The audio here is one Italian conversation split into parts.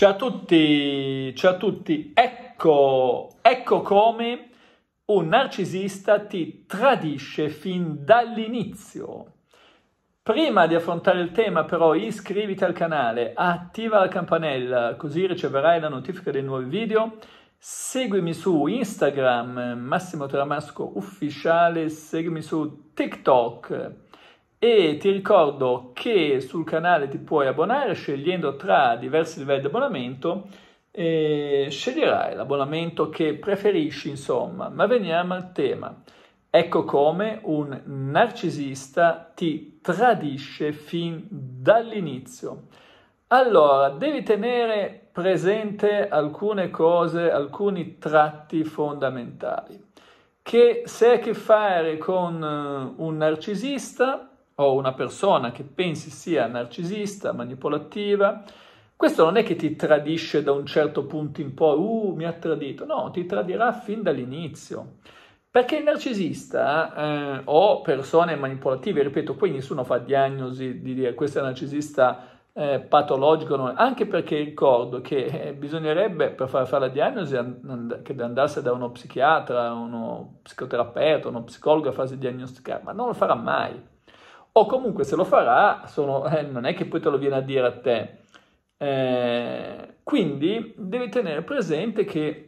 Ciao a tutti, ciao a tutti. Ecco, ecco come un narcisista ti tradisce fin dall'inizio. Prima di affrontare il tema però iscriviti al canale, attiva la campanella così riceverai la notifica dei nuovi video, seguimi su Instagram Massimo Tramasco Ufficiale, seguimi su TikTok, e ti ricordo che sul canale ti puoi abbonare scegliendo tra diversi livelli di abbonamento e sceglierai l'abbonamento che preferisci insomma ma veniamo al tema ecco come un narcisista ti tradisce fin dall'inizio allora devi tenere presente alcune cose alcuni tratti fondamentali che se hai a che fare con eh, un narcisista o una persona che pensi sia narcisista, manipolativa, questo non è che ti tradisce da un certo punto in poi, uh, mi ha tradito, no, ti tradirà fin dall'inizio. Perché il narcisista eh, o persone manipolative, ripeto, qui nessuno fa diagnosi di dire questo è un narcisista eh, patologico, non... anche perché ricordo che eh, bisognerebbe per fare, fare la diagnosi and- che andasse da uno psichiatra, uno psicoterapeuta, uno psicologo a farsi diagnosticare, ma non lo farà mai o comunque se lo farà sono, eh, non è che poi te lo viene a dire a te. Eh, quindi devi tenere presente che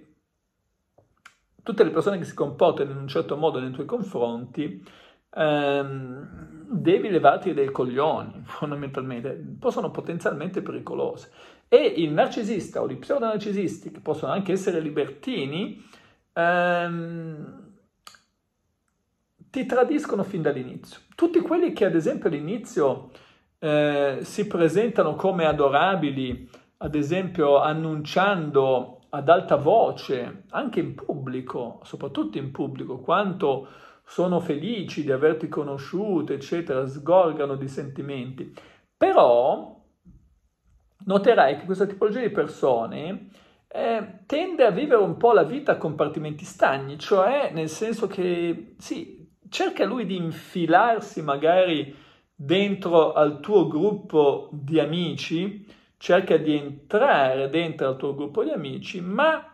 tutte le persone che si comportano in un certo modo nei tuoi confronti ehm, devi levarti dei coglioni fondamentalmente possono potenzialmente pericolose e il narcisista o gli pseudo narcisisti che possono anche essere libertini ehm, ti tradiscono fin dall'inizio. Tutti quelli che ad esempio all'inizio eh, si presentano come adorabili, ad esempio annunciando ad alta voce, anche in pubblico, soprattutto in pubblico, quanto sono felici di averti conosciuto, eccetera, sgorgano di sentimenti. Però noterai che questa tipologia di persone eh, tende a vivere un po' la vita a compartimenti stagni, cioè nel senso che sì, cerca lui di infilarsi magari dentro al tuo gruppo di amici, cerca di entrare dentro al tuo gruppo di amici, ma,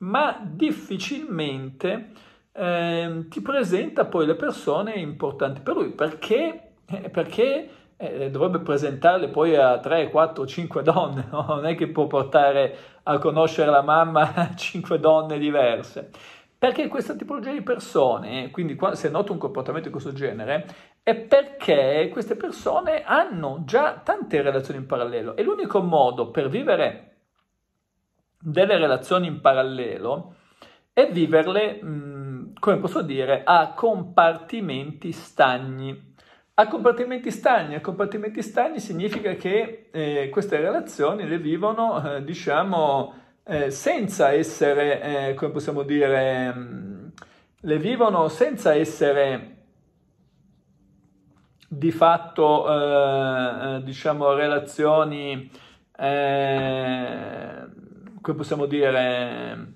ma difficilmente eh, ti presenta poi le persone importanti per lui, perché, eh, perché eh, dovrebbe presentarle poi a 3, 4, 5 donne, no? non è che può portare a conoscere la mamma 5 donne diverse. Perché questa tipologia di persone, quindi se è noto un comportamento di questo genere, è perché queste persone hanno già tante relazioni in parallelo e l'unico modo per vivere delle relazioni in parallelo è viverle, mm, come posso dire, a compartimenti stagni. A compartimenti stagni, a compartimenti stagni significa che eh, queste relazioni le vivono, eh, diciamo, eh, senza essere, eh, come possiamo dire, mm, le vivono senza essere di fatto, eh, eh diciamo, relazioni, eh, come possiamo dire,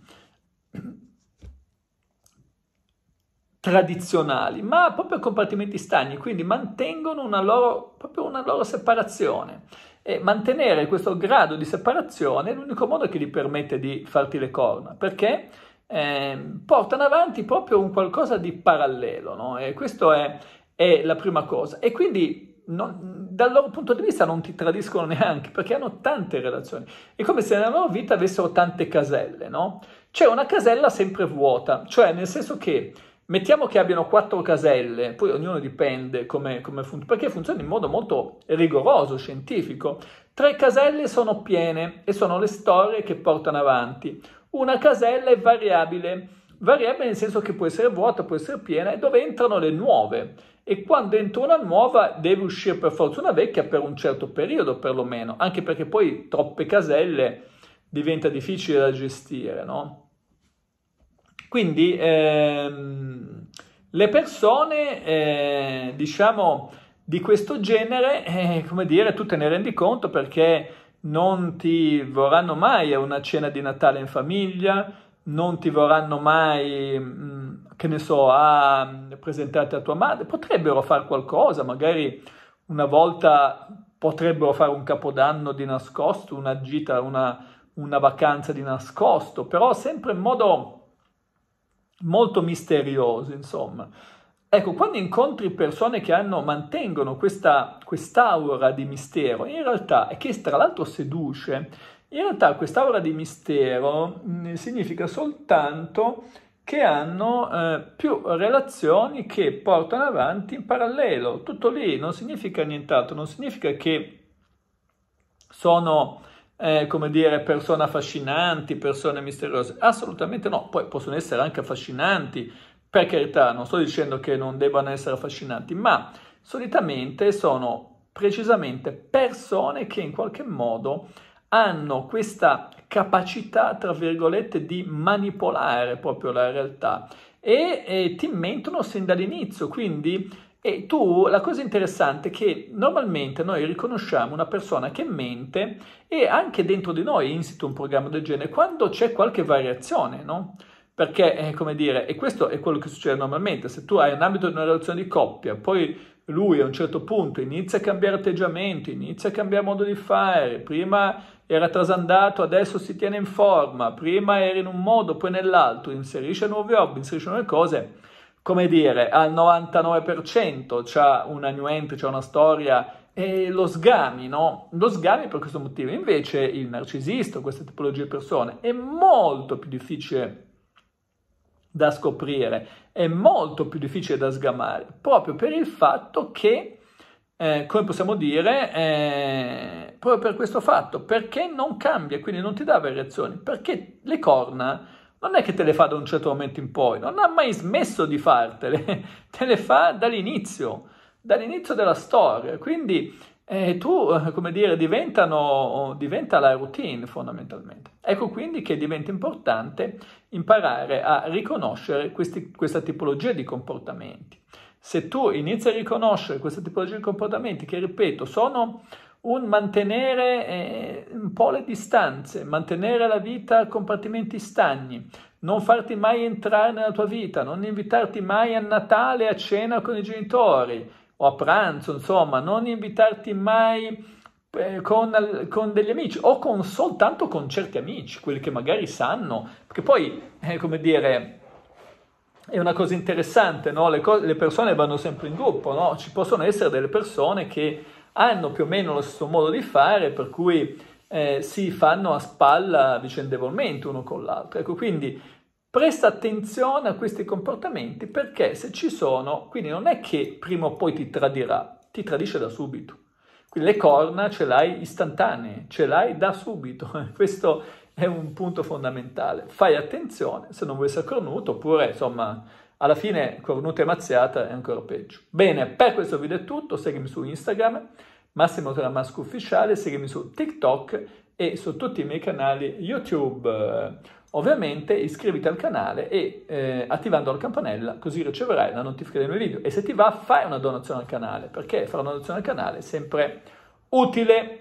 tradizionali, ma proprio compartimenti stagni, quindi mantengono una loro, proprio una loro separazione. E mantenere questo grado di separazione è l'unico modo che gli permette di farti le corna, perché eh, portano avanti proprio un qualcosa di parallelo, no? E questa è, è, la prima cosa. E quindi non, dal loro punto di vista non ti tradiscono neanche, perché hanno tante relazioni. È come se nella loro vita avessero tante caselle, no? C'è una casella sempre vuota, cioè nel senso che Mettiamo che abbiano quattro caselle, poi ognuno dipende come, come funziona, perché funziona in modo molto rigoroso, scientifico. Tre caselle sono piene e sono le storie che portano avanti. Una casella è variabile, variabile nel senso che può essere vuota, può essere piena, e dove entrano le nuove. E quando entra una nuova deve uscire per forza una vecchia per un certo periodo perlomeno, anche perché poi troppe caselle diventa difficile da gestire, no? Quindi ehm, le persone, eh, diciamo, di questo genere, eh, come dire, tu te ne rendi conto perché non ti vorranno mai a una cena di Natale in famiglia, non ti vorranno mai, mh, mm, che ne so, a presentarti a tua madre, potrebbero fare qualcosa, magari una volta potrebbero fare un capodanno di nascosto, una gita, una, una vacanza di nascosto, però sempre in modo molto misterioso, insomma. Ecco, quando incontri persone che hanno, mantengono questa quest'aura di mistero, in realtà, e che tra l'altro seduce, in realtà quest'aura di mistero mh, mm, significa soltanto che hanno eh, più relazioni che portano avanti in parallelo. Tutto lì non significa nient'altro, non significa che sono eh, come dire, persone affascinanti, persone misteriose. Assolutamente no, poi possono essere anche affascinanti, per carità, non sto dicendo che non debbano essere affascinanti, ma solitamente sono precisamente persone che in qualche modo hanno questa capacità, tra virgolette, di manipolare proprio la realtà e, e ti mentono sin dall'inizio, quindi e tu, la cosa interessante è che normalmente noi riconosciamo una persona che mente e anche dentro di noi è insito un programma del genere quando c'è qualche variazione, no? Perché, eh, come dire, e questo è quello che succede normalmente, se tu hai un ambito di una relazione di coppia, poi lui a un certo punto inizia a cambiare atteggiamento, inizia a cambiare modo di fare, prima era trasandato, adesso si tiene in forma, prima era in un modo, poi nell'altro, inserisce nuovi hobby, inserisce nuove cose, come dire, al 99% c'ha una new entry, c'ha una storia e lo sgami, no? Lo sgami per questo motivo. Invece il narcisista, questa tipologia di persone, è molto più difficile da scoprire, è molto più difficile da sgamare, proprio per il fatto che, eh, come possiamo dire, eh, proprio per questo fatto, perché non cambia, quindi non ti dà variazioni, perché le corna non è che te le fa da un certo momento in poi, non ha mai smesso di fartele, te le fa dall'inizio, dall'inizio della storia. Quindi eh, tu, eh, come dire, diventa la routine fondamentalmente. Ecco quindi che diventa importante imparare a riconoscere questi, questa tipologia di comportamenti. Se tu inizi a riconoscere questa tipologia di comportamenti, che ripeto, sono un mantenere eh, un po' le distanze, mantenere la vita a compartimenti stagni, non farti mai entrare nella tua vita, non invitarti mai a Natale a cena con i genitori o a pranzo, insomma, non invitarti mai eh, con, con, degli amici o con, soltanto con certi amici, quelli che magari sanno, perché poi, eh, come dire, è una cosa interessante, no? le, co- le persone vanno sempre in gruppo, no? ci possono essere delle persone che hanno più o meno lo stesso modo di fare, per cui eh, si fanno a spalla vicendevolmente uno con l'altro. Ecco, quindi presta attenzione a questi comportamenti perché se ci sono, quindi non è che prima o poi ti tradirà, ti tradisce da subito. Quindi le corna ce l'hai istantanee, ce l'hai da subito. Questo è un punto fondamentale. Fai attenzione se non vuoi essere cornuto oppure insomma alla fine cornuta e mazziata è ancora peggio. Bene, per questo video è tutto, seguimi su Instagram, Massimo Tramasco Ufficiale, seguimi su TikTok e su tutti i miei canali YouTube. Eh, ovviamente iscriviti al canale e eh, attivando la campanella così riceverai la notifica dei miei video. E se ti va fai una donazione al canale, perché fare una donazione al canale è sempre utile.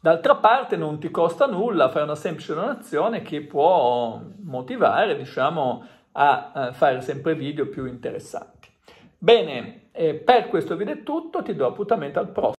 D'altra parte non ti costa nulla fare una semplice donazione che può motivare, diciamo, a fare sempre video più interessanti. Bene, eh, per questo video è tutto, ti do appuntamento al prossimo.